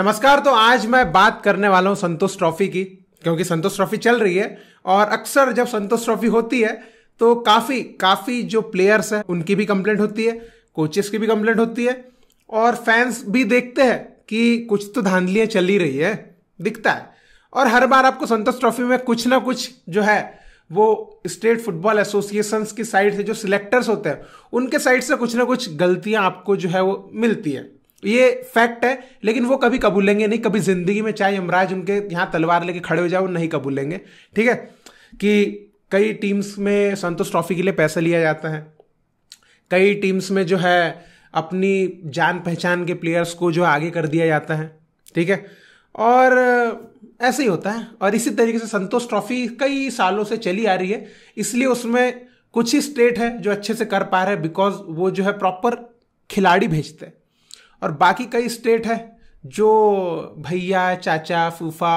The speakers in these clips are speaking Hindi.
नमस्कार तो आज मैं बात करने वाला हूँ संतोष ट्रॉफी की क्योंकि संतोष ट्रॉफी चल रही है और अक्सर जब संतोष ट्रॉफी होती है तो काफ़ी काफ़ी जो प्लेयर्स हैं उनकी भी कंप्लेंट होती है कोचेस की भी कंप्लेंट होती है और फैंस भी देखते हैं कि कुछ तो धांधलियाँ चल ही रही है दिखता है और हर बार आपको संतोष ट्रॉफी में कुछ ना कुछ जो है वो स्टेट फुटबॉल एसोसिएशन की साइड से जो सिलेक्टर्स होते हैं उनके साइड से कुछ ना कुछ गलतियां आपको जो है वो मिलती है ये फैक्ट है लेकिन वो कभी कबूलेंगे नहीं कभी जिंदगी में चाहे यमराज उनके यहाँ तलवार लेके खड़े हो जाए वो नहीं कबूलेंगे ठीक है कि कई टीम्स में संतोष ट्रॉफी के लिए पैसा लिया जाता है कई टीम्स में जो है अपनी जान पहचान के प्लेयर्स को जो आगे कर दिया जाता है ठीक है और ऐसे ही होता है और इसी तरीके से संतोष ट्रॉफी कई सालों से चली आ रही है इसलिए उसमें कुछ ही स्टेट है जो अच्छे से कर पा रहे हैं बिकॉज वो जो है प्रॉपर खिलाड़ी भेजते हैं और बाकी कई स्टेट है जो भैया चाचा फूफा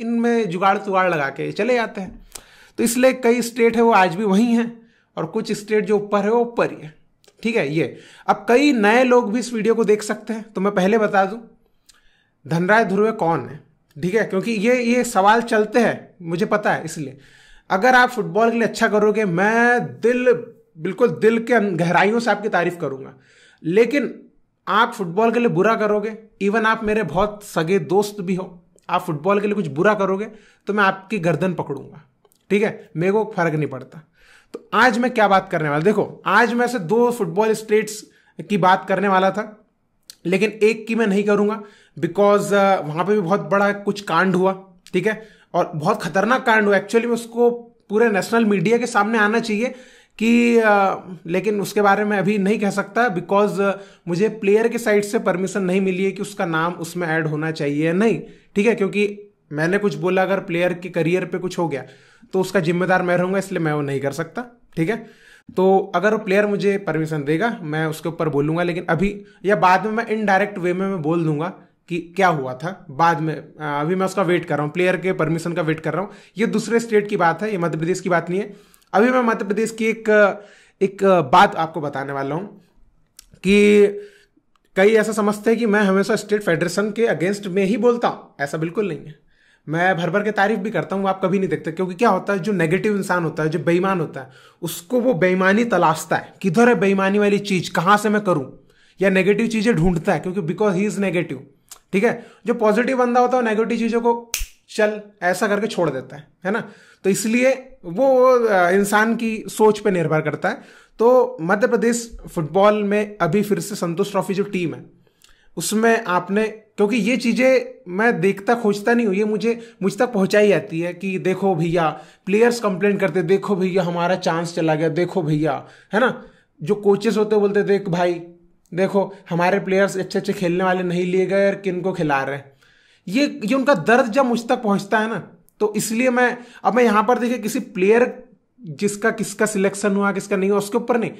इनमें जुगाड़ तुगाड़ लगा के चले जाते हैं तो इसलिए कई स्टेट है वो आज भी वहीं हैं और कुछ स्टेट जो ऊपर है वो ऊपर ही है ठीक है ये अब कई नए लोग भी इस वीडियो को देख सकते हैं तो मैं पहले बता दूं धनराय ध्रुवे कौन है ठीक है क्योंकि ये ये सवाल चलते हैं मुझे पता है इसलिए अगर आप फुटबॉल के लिए अच्छा करोगे मैं दिल बिल्कुल दिल के गहराइयों से आपकी तारीफ करूंगा लेकिन आप फुटबॉल के लिए बुरा करोगे इवन आप मेरे बहुत सगे दोस्त भी हो आप फुटबॉल के लिए कुछ बुरा करोगे तो मैं आपकी गर्दन पकड़ूंगा ठीक है मेरे को फर्क नहीं पड़ता तो आज मैं क्या बात करने वाला देखो आज मैं से दो फुटबॉल स्टेट्स की बात करने वाला था लेकिन एक की मैं नहीं करूंगा बिकॉज uh, वहां पे भी बहुत बड़ा कुछ कांड हुआ ठीक है और बहुत खतरनाक कांड हुआ एक्चुअली में उसको पूरे नेशनल मीडिया के सामने आना चाहिए कि आ, लेकिन उसके बारे में अभी नहीं कह सकता बिकॉज मुझे प्लेयर के साइड से परमिशन नहीं मिली है कि उसका नाम उसमें ऐड होना चाहिए या नहीं ठीक है क्योंकि मैंने कुछ बोला अगर प्लेयर के करियर पे कुछ हो गया तो उसका जिम्मेदार मैं रहूंगा इसलिए मैं वो नहीं कर सकता ठीक है तो अगर वो प्लेयर मुझे परमिशन देगा मैं उसके ऊपर बोलूंगा लेकिन अभी या बाद में मैं इनडायरेक्ट वे में मैं बोल दूंगा कि क्या हुआ था बाद में अभी मैं उसका वेट कर रहा हूँ प्लेयर के परमिशन का वेट कर रहा हूँ ये दूसरे स्टेट की बात है ये मध्य प्रदेश की बात नहीं है अभी मैं मध्य प्रदेश की एक एक बात आपको बताने वाला हूँ कि कई ऐसा समझते हैं कि मैं हमेशा स्टेट फेडरेशन के अगेंस्ट में ही बोलता हूँ ऐसा बिल्कुल नहीं है मैं भर भर के तारीफ भी करता हूँ आप कभी नहीं देखते क्योंकि क्या होता है जो नेगेटिव इंसान होता है जो बेईमान होता है उसको वो बेईमानी तलाशता है किधर है बेईमानी वाली चीज़ कहाँ से मैं करूँ या नेगेटिव चीज़ें ढूंढता है क्योंकि बिकॉज ही इज़ नेगेटिव ठीक है जो पॉजिटिव बंदा होता है नेगेटिव चीज़ों को चल ऐसा करके छोड़ देता है है ना तो इसलिए वो इंसान की सोच पे निर्भर करता है तो मध्य प्रदेश फुटबॉल में अभी फिर से संतोष ट्रॉफी जो टीम है उसमें आपने क्योंकि ये चीज़ें मैं देखता खोजता नहीं हूँ ये मुझे मुझ तक पहुँचाई जाती है कि देखो भैया प्लेयर्स कंप्लेन करते देखो भैया हमारा चांस चला गया देखो भैया है ना जो कोचेस होते बोलते देख भाई देखो हमारे प्लेयर्स अच्छे अच्छे खेलने वाले नहीं लिए गए और किन को खिला रहे हैं ये ये उनका दर्द जब मुझ तक पहुंचता है ना तो इसलिए मैं अब मैं यहां पर देखिए किसी प्लेयर जिसका किसका सिलेक्शन हुआ किसका नहीं हुआ उसके ऊपर नहीं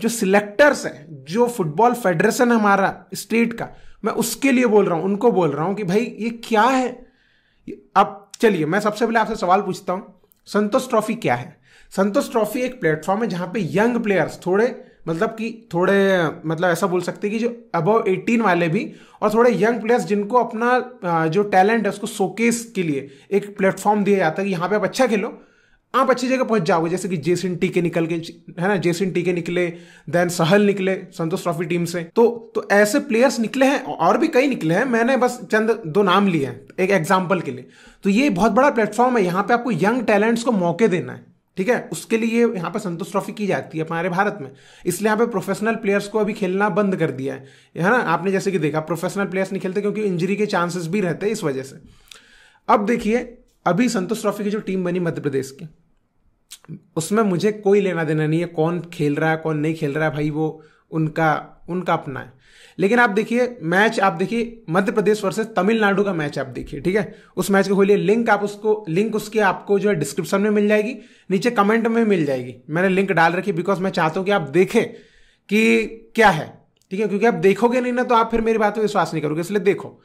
जो सिलेक्टर्स हैं जो फुटबॉल फेडरेशन हमारा स्टेट का मैं उसके लिए बोल रहा हूं उनको बोल रहा हूं कि भाई ये क्या है अब चलिए मैं सबसे पहले आपसे सवाल पूछता हूं संतोष ट्रॉफी क्या है संतोष ट्रॉफी एक प्लेटफॉर्म है जहां पे यंग प्लेयर्स थोड़े मतलब कि थोड़े मतलब ऐसा बोल सकते हैं कि जो अबव एटीन वाले भी और थोड़े यंग प्लेयर्स जिनको अपना जो टैलेंट है उसको शोकेस के लिए एक प्लेटफॉर्म दिया जाता है कि यहाँ पे आप अच्छा खेलो आप अच्छी जगह पहुंच जाओगे जैसे कि जेसिन टीके निकल के है ना जेसिन टीके निकले देन सहल निकले संतोष ट्रॉफी टीम से तो तो ऐसे प्लेयर्स निकले हैं और भी कई निकले हैं मैंने बस चंद दो नाम लिए हैं एक एग्जाम्पल के लिए तो ये बहुत बड़ा प्लेटफॉर्म है यहाँ पे आपको यंग टैलेंट्स को मौके देना है ठीक है उसके लिए यहाँ पर संतोष ट्रॉफी की जाती है हमारे भारत में इसलिए यहाँ पे प्रोफेशनल प्लेयर्स को अभी खेलना बंद कर दिया है है ना आपने जैसे कि देखा प्रोफेशनल प्लेयर्स नहीं खेलते क्योंकि इंजरी के चांसेस भी रहते हैं इस वजह से अब देखिए अभी संतोष ट्रॉफी की जो टीम बनी मध्य प्रदेश की उसमें मुझे कोई लेना देना नहीं है कौन खेल रहा है कौन नहीं खेल रहा है भाई वो उनका उनका अपना है लेकिन आप देखिए मैच आप देखिए मध्य प्रदेश वर्सेस तमिलनाडु का मैच आप देखिए ठीक है उस मैच को खोलिए लिंक आप उसको लिंक उसके आपको जो है डिस्क्रिप्शन में मिल जाएगी नीचे कमेंट में मिल जाएगी मैंने लिंक डाल रखी बिकॉज मैं चाहता हूँ कि आप देखें कि क्या है ठीक है क्योंकि आप देखोगे नहीं ना तो आप फिर मेरी बात पर विश्वास नहीं करोगे इसलिए देखो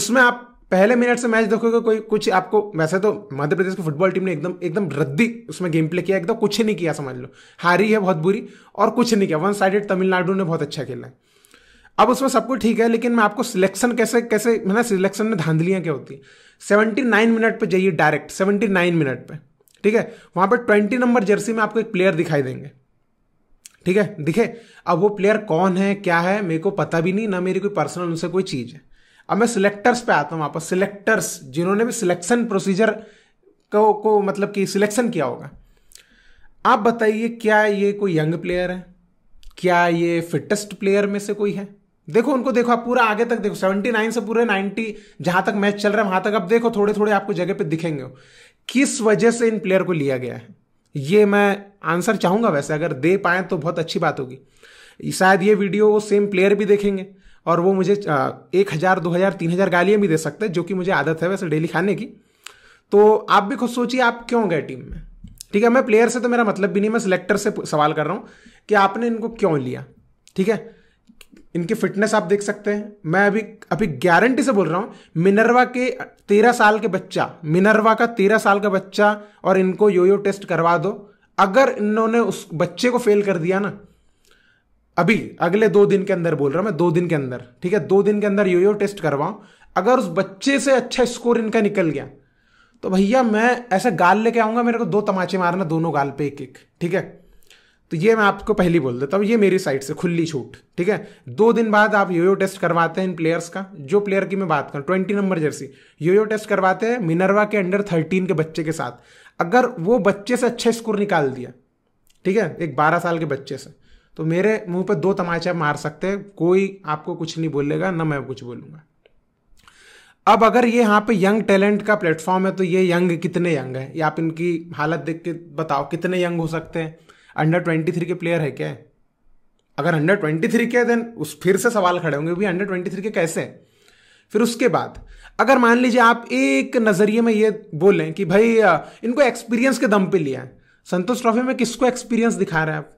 उसमें आप पहले मिनट से मैच देखोगे कोई कुछ आपको वैसे तो मध्य प्रदेश की फुटबॉल टीम ने एकदम एकदम रद्दी उसमें गेम प्ले किया एकदम कुछ नहीं किया समझ लो हारी है बहुत बुरी और कुछ नहीं किया वन साइडेड तमिलनाडु ने बहुत अच्छा खेला है अब उसमें सब कुछ ठीक है लेकिन मैं आपको सिलेक्शन कैसे कैसे है ना सिलेक्शन में धांधलियाँ क्या होती सेवेंटी नाइन मिनट पर जाइए डायरेक्ट सेवेंटी नाइन मिनट पर ठीक है वहाँ पर ट्वेंटी नंबर जर्सी में आपको एक प्लेयर दिखाई देंगे ठीक है दिखे अब वो प्लेयर कौन है क्या है मेरे को पता भी नहीं ना मेरी कोई पर्सनल उनसे कोई चीज़ है अब मैं सिलेक्टर्स पे आता हूँ वहाँ पर सिलेक्टर्स जिन्होंने भी सिलेक्शन प्रोसीजर को को मतलब कि सिलेक्शन किया होगा आप बताइए क्या ये कोई यंग प्लेयर है क्या ये फिटेस्ट प्लेयर में से कोई है देखो उनको देखो आप पूरा आगे तक देखो सेवेंटी नाइन से पूरे नाइन्टी जहां तक मैच चल रहा है वहां तक आप देखो थोड़े थोड़े आपको जगह पे दिखेंगे किस वजह से इन प्लेयर को लिया गया है ये मैं आंसर चाहूंगा वैसे अगर दे पाए तो बहुत अच्छी बात होगी शायद ये वीडियो वो सेम प्लेयर भी देखेंगे और वो मुझे एक हज़ार दो हज़ार तीन हज़ार गालियां भी दे सकते हैं जो कि मुझे आदत है वैसे डेली खाने की तो आप भी खुद सोचिए आप क्यों गए टीम में ठीक है मैं प्लेयर से तो मेरा मतलब भी नहीं मैं सिलेक्टर से सवाल कर रहा हूँ कि आपने इनको क्यों लिया ठीक है इनकी फिटनेस आप देख सकते हैं मैं अभी अभी गारंटी से बोल रहा हूं मिनरवा के तेरह साल के बच्चा मिनरवा का तेरह साल का बच्चा और इनको योयो टेस्ट करवा दो अगर इन्होंने उस बच्चे को फेल कर दिया ना अभी अगले दो दिन के अंदर बोल रहा हूं मैं दो दिन के अंदर ठीक है दो दिन के अंदर योयो टेस्ट करवाऊं अगर उस बच्चे से अच्छा स्कोर इनका निकल गया तो भैया मैं ऐसे गाल लेके आऊंगा मेरे को दो तमाचे मारना दोनों गाल पे एक एक ठीक है तो ये मैं आपको पहली बोल देता हूँ ये मेरी साइड से खुली छूट ठीक है दो दिन बाद आप योयो टेस्ट करवाते हैं इन प्लेयर्स का जो प्लेयर की मैं बात करूँ twenty number jersey yo-yo test करवाते हैं मिनरवा के अंडर थर्टीन के बच्चे के साथ अगर वो बच्चे से अच्छा स्कोर निकाल दिया ठीक है एक बारह साल के बच्चे से तो मेरे मुंह पर दो तमाचे मार सकते हैं कोई आपको कुछ नहीं बोलेगा ना मैं कुछ बोलूँगा अब अगर ये यहाँ पे यंग टैलेंट का प्लेटफॉर्म है तो ये यंग कितने यंग है या आप इनकी हालत देख के बताओ कितने यंग हो सकते हैं अंडर ट्वेंटी थ्री के प्लेयर है क्या अगर अंडर ट्वेंटी थ्री के देन उस फिर से सवाल खड़े होंगे भी अंडर ट्वेंटी थ्री के कैसे फिर उसके बाद अगर मान लीजिए आप एक नज़रिए में ये बोलें कि भाई इनको एक्सपीरियंस के दम पे लिया है संतोष ट्रॉफी में किसको एक्सपीरियंस दिखा रहे हैं आप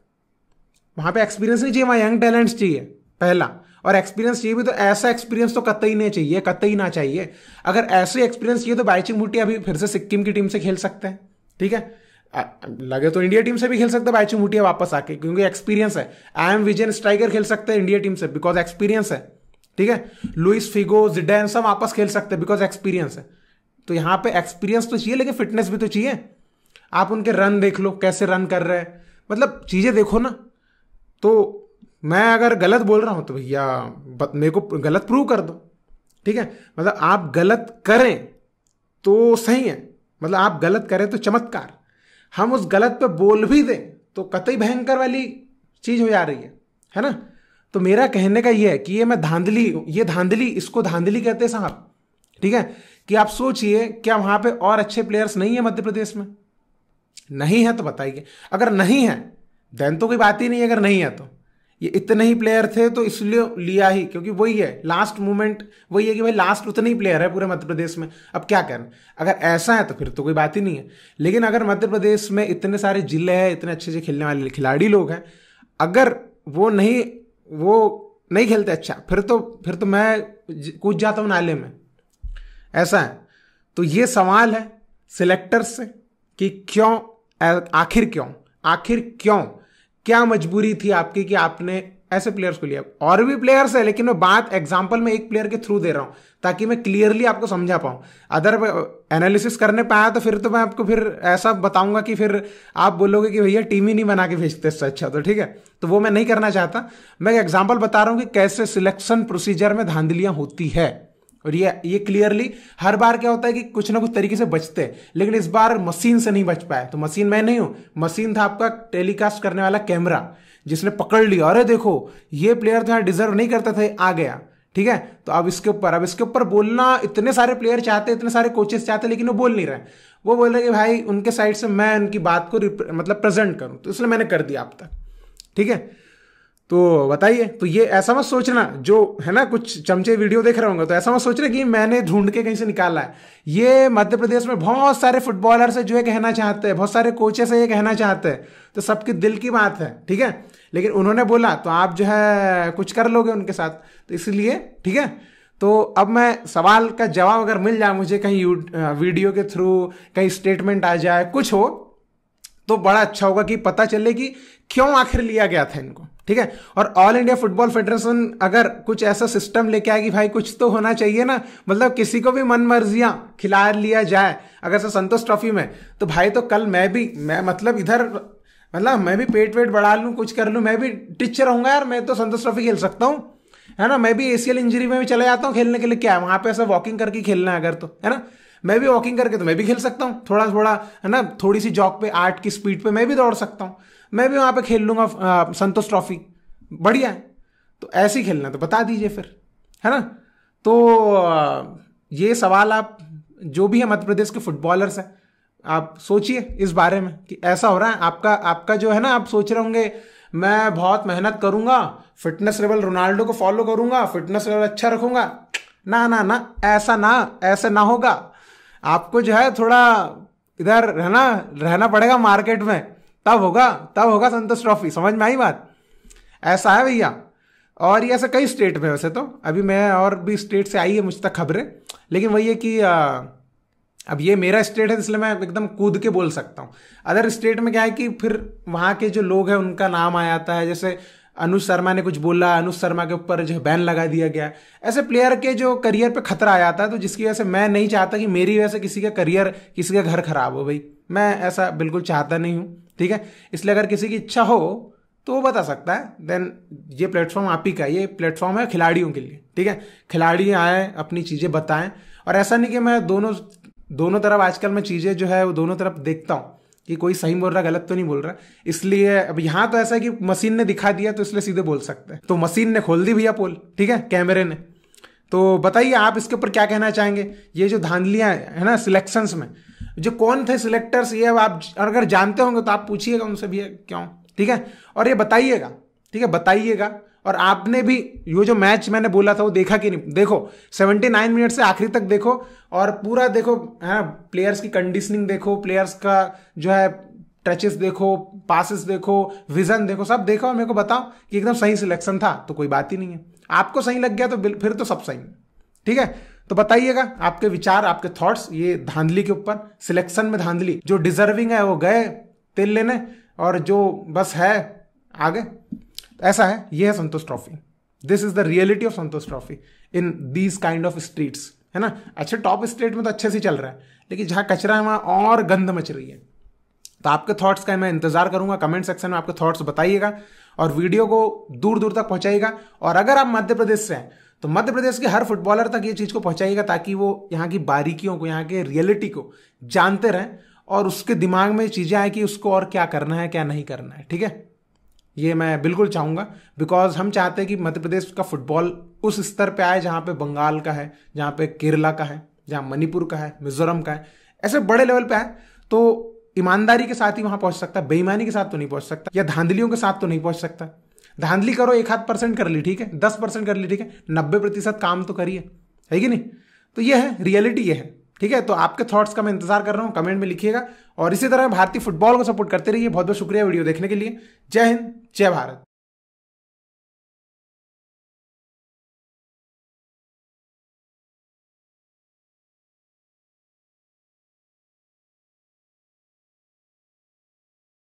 वहां पे एक्सपीरियंस नहीं चाहिए वहां यंग टैलेंट्स चाहिए पहला और एक्सपीरियंस चाहिए भी तो ऐसा एक्सपीरियंस तो कतई नहीं चाहिए कतई ना चाहिए अगर ऐसे एक्सपीरियंस चाहिए तो बाइचिंग भुटिया अभी फिर से सिक्किम की टीम से खेल सकते हैं ठीक है लगे तो इंडिया टीम से भी खेल सकते बायचू मुटिया वापस आके क्योंकि एक्सपीरियंस है आई एम विजन स्ट्राइकर खेल सकते हैं इंडिया टीम से बिकॉज एक्सपीरियंस है ठीक है लुइस फिगो जिडेन सब वापस खेल सकते हैं बिकॉज एक्सपीरियंस है तो यहाँ पे एक्सपीरियंस तो चाहिए लेकिन फिटनेस भी तो चाहिए आप उनके रन देख लो कैसे रन कर रहे हैं मतलब चीज़ें देखो ना तो मैं अगर गलत बोल रहा हूँ तो भैया मेरे को गलत प्रूव कर दो ठीक है मतलब आप गलत करें तो सही है मतलब आप गलत करें तो चमत्कार हम उस गलत पे बोल भी दें तो कतई भयंकर वाली चीज़ हो जा रही है है ना तो मेरा कहने का ये है कि ये मैं धांधली ये धांधली इसको धांधली कहते हैं साहब ठीक है कि आप सोचिए क्या वहाँ पे और अच्छे प्लेयर्स नहीं है मध्य प्रदेश में नहीं है तो बताइए अगर नहीं है देन तो कोई बात ही नहीं अगर नहीं है तो ये इतने ही प्लेयर थे तो इसलिए लिया ही क्योंकि वही है लास्ट मोमेंट वही है कि भाई लास्ट उतने ही प्लेयर है पूरे मध्य प्रदेश में अब क्या करें अगर ऐसा है तो फिर तो कोई बात ही नहीं है लेकिन अगर मध्य प्रदेश में इतने सारे जिले हैं इतने अच्छे अच्छे खेलने वाले खिलाड़ी लोग हैं अगर वो नहीं वो नहीं खेलते अच्छा फिर तो फिर तो मैं कूद जाता हूँ नाले में ऐसा है तो ये सवाल है सिलेक्टर से कि क्यों आखिर क्यों आखिर क्यों क्या मजबूरी थी आपकी कि आपने ऐसे प्लेयर्स को लिया और भी प्लेयर्स है लेकिन मैं बात एग्जाम्पल में एक प्लेयर के थ्रू दे रहा हूं ताकि मैं क्लियरली आपको समझा पाऊं अदर एनालिसिस करने पाया तो फिर तो मैं आपको फिर ऐसा बताऊंगा कि फिर आप बोलोगे कि भैया टीम ही नहीं बना के भेजते इससे अच्छा तो ठीक है तो वो मैं नहीं करना चाहता मैं एग्जाम्पल बता रहा हूँ कि कैसे सिलेक्शन प्रोसीजर में धांधलियां होती है और ये ये क्लियरली हर बार क्या होता है कि कुछ ना कुछ तरीके से बचते हैं लेकिन इस बार मशीन से नहीं बच पाए तो मशीन मैं नहीं हूं मशीन था आपका टेलीकास्ट करने वाला कैमरा जिसने पकड़ लिया अरे देखो ये प्लेयर तो यहाँ डिजर्व नहीं करता था आ गया ठीक है तो अब इसके ऊपर अब इसके ऊपर बोलना इतने सारे प्लेयर चाहते इतने सारे कोचेस चाहते लेकिन वो बोल नहीं रहे वो बोल रहे कि भाई उनके साइड से मैं उनकी बात को मतलब प्रेजेंट करूं तो इसलिए मैंने कर दिया आप तक ठीक है तो बताइए तो ये ऐसा मत सोचना जो है ना कुछ चमचे वीडियो देख रहे होंगे तो ऐसा मत सोच रहे कि मैंने ढूंढ के कहीं से निकाला है ये मध्य प्रदेश में बहुत सारे फुटबॉलर से जो ये कहना चाहते हैं बहुत सारे कोचे से ये कहना चाहते हैं तो सबके दिल की बात है ठीक है लेकिन उन्होंने बोला तो आप जो है कुछ कर लोगे उनके साथ तो इसलिए ठीक है तो अब मैं सवाल का जवाब अगर मिल जाए मुझे कहीं वीडियो के थ्रू कहीं स्टेटमेंट आ जाए कुछ हो तो बड़ा अच्छा होगा कि पता चले कि क्यों आखिर लिया गया था इनको ठीक है और ऑल इंडिया फुटबॉल फेडरेशन अगर कुछ ऐसा सिस्टम लेके आएगी भाई कुछ तो होना चाहिए ना मतलब किसी को भी मन मर्जियां खिला लिया जाए अगर संतोष ट्रॉफी में तो भाई तो कल मैं भी मैं मतलब इधर मतलब मैं भी पेट वेट बढ़ा लूँ कुछ कर लूँ मैं भी टिच रहूंगा यार मैं तो संतोष ट्रॉफी खेल सकता हूँ है ना मैं भी एसीएल इंजरी में भी चला जाता हूँ खेलने के लिए क्या है पर पे ऐसा वॉकिंग करके खेलना है अगर तो है ना मैं भी वॉकिंग करके तो मैं भी खेल सकता हूँ थोड़ा थोड़ा है ना थोड़ी सी जॉक पे आठ की स्पीड पे मैं भी दौड़ सकता हूँ मैं भी वहाँ पे खेल लूँगा संतोष ट्रॉफी बढ़िया है तो ऐसे ही खेलना तो बता दीजिए फिर है ना तो ये सवाल आप जो भी है मध्य प्रदेश के फुटबॉलर्स हैं आप सोचिए इस बारे में कि ऐसा हो रहा है आपका आपका जो है ना आप सोच रहे होंगे मैं बहुत मेहनत करूंगा फिटनेस लेवल रोनाल्डो को फॉलो करूंगा फिटनेस लेवल अच्छा रखूंगा ना ना ना ऐसा ना ऐसा ना होगा आपको जो है थोड़ा इधर रहना रहना पड़ेगा मार्केट में तब होगा तब होगा संतोष ट्रॉफी समझ में आई बात ऐसा है भैया और ये ऐसे कई स्टेट में वैसे तो अभी मैं और भी स्टेट से आई है मुझ तक खबरें लेकिन वही है कि आ, अब ये मेरा स्टेट है इसलिए मैं एकदम कूद के बोल सकता हूँ अदर स्टेट में क्या है कि फिर वहाँ के जो लोग हैं उनका नाम आ जाता है जैसे अनुज शर्मा ने कुछ बोला अनुज शर्मा के ऊपर जो है बैन लगा दिया गया ऐसे प्लेयर के जो करियर पे खतरा आ जाता है तो जिसकी वजह से मैं नहीं चाहता कि मेरी वजह से किसी का करियर किसी का घर खराब हो भाई मैं ऐसा बिल्कुल चाहता नहीं हूँ ठीक है इसलिए अगर किसी की इच्छा हो तो वो बता सकता है देन ये प्लेटफॉर्म आप ही का ये प्लेटफॉर्म है खिलाड़ियों के लिए ठीक है खिलाड़ी आए अपनी चीज़ें बताएं और ऐसा नहीं कि मैं दोनों दोनों तरफ आजकल मैं चीज़ें जो है वो दोनों तरफ देखता हूँ कि कोई सही बोल रहा गलत तो नहीं बोल रहा इसलिए अब यहाँ तो ऐसा है कि मशीन ने दिखा दिया तो इसलिए सीधे बोल सकते हैं तो मशीन ने खोल दी भैया पोल ठीक है कैमरे ने तो बताइए आप इसके ऊपर क्या कहना चाहेंगे ये जो धांधलियाँ है ना सिलेक्शंस में जो कौन थे सिलेक्टर्स ये आप अगर जानते होंगे तो आप पूछिएगा उनसे भी क्यों ठीक है और ये बताइएगा ठीक है बताइएगा और आपने भी ये जो मैच मैंने बोला था वो देखा कि नहीं देखो 79 मिनट से आखिरी तक देखो और पूरा देखो है प्लेयर्स की कंडीशनिंग देखो प्लेयर्स का जो है टचेस देखो पासिस देखो विजन देखो सब देखो और मेरे को बताओ कि एकदम सही सिलेक्शन था तो कोई बात ही नहीं है आपको सही लग गया तो फिर तो सब सही ठीक है तो बताइएगा आपके विचार आपके थॉट्स ये धांधली के ऊपर सिलेक्शन में धांधली जो डिजर्विंग है वो गए तेल लेने और जो बस है आगे ऐसा है ये है Santosh trophy this is the reality of Santosh trophy in these kind of streets है ना अच्छे टॉप स्टेट में तो अच्छे से चल रहा है लेकिन जहाँ कचरा है वहाँ और गंद मच रही है तो आपके थॉट्स का मैं इंतजार करूंगा कमेंट सेक्शन में आपके थॉट्स बताइएगा और वीडियो को दूर दूर तक पहुंचाइएगा और अगर आप मध्य प्रदेश से हैं तो मध्य प्रदेश के हर फुटबॉलर तक ये चीज़ को पहुंचाइएगा ताकि वो यहाँ की बारीकियों को यहाँ के रियलिटी को जानते रहें और उसके दिमाग में चीज़ें आए कि उसको और क्या करना है क्या नहीं करना है ठीक है ये मैं बिल्कुल चाहूँगा बिकॉज हम चाहते हैं कि मध्य प्रदेश का फुटबॉल उस स्तर पे आए जहाँ पे बंगाल का है जहाँ पे केरला का है जहाँ मणिपुर का है मिजोरम का है ऐसे बड़े लेवल पे आए तो ईमानदारी के साथ ही वहाँ पहुँच सकता है बेईमानी के साथ तो नहीं पहुँच सकता या धांधलियों के साथ तो नहीं पहुँच सकता धांधली करो एक हाथ परसेंट कर ली ठीक है दस परसेंट कर ली ठीक है नब्बे प्रतिशत काम तो करिए है कि नहीं तो ये है रियलिटी ये है ठीक है तो आपके थॉट्स का मैं इंतजार कर रहा हूँ कमेंट में लिखिएगा और इसी तरह भारतीय फुटबॉल को सपोर्ट करते रहिए बहुत बहुत शुक्रिया वीडियो देखने के लिए जय हिंद जय भारत